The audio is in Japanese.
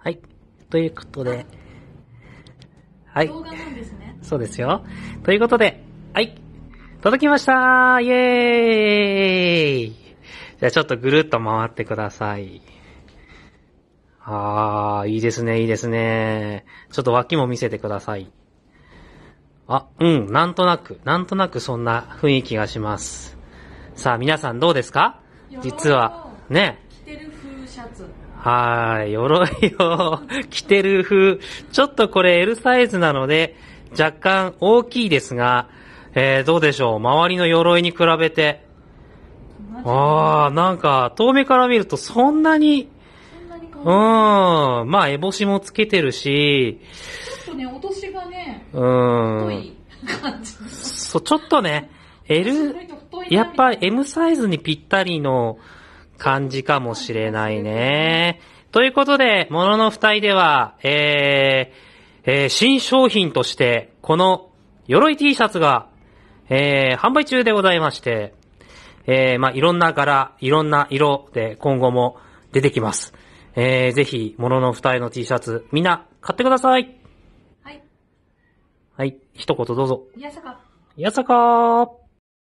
はい。ということで。はい。動画なんですね。そうですよ。ということで、はい。届きましたイェーイじゃあちょっとぐるっと回ってください。あー、いいですね、いいですね。ちょっと脇も見せてください。あ、うん、なんとなく、なんとなくそんな雰囲気がします。さあ、皆さんどうですか実は、ね、ツ。はい、鎧を着てる風。ちょっとこれ L サイズなので、若干大きいですが、えー、どうでしょう周りの鎧に比べて。ああ、なんか、遠目から見るとそんなに、うん、まあ、烏ボシもつけてるし、ちょっとね、落としがね、うん、太い感じ。そう、ちょっとね、L、やっぱ M サイズにぴったりの、感じかもしれないね。ということで、もののた人では、えー、えー、新商品として、この、鎧 T シャツが、えー、販売中でございまして、えー、まあ、いろんな柄、いろんな色で今後も出てきます。えー、ぜひ、もののた人の T シャツ、みんな、買ってください。はい。はい、一言どうぞ。いやさか。いやさかー。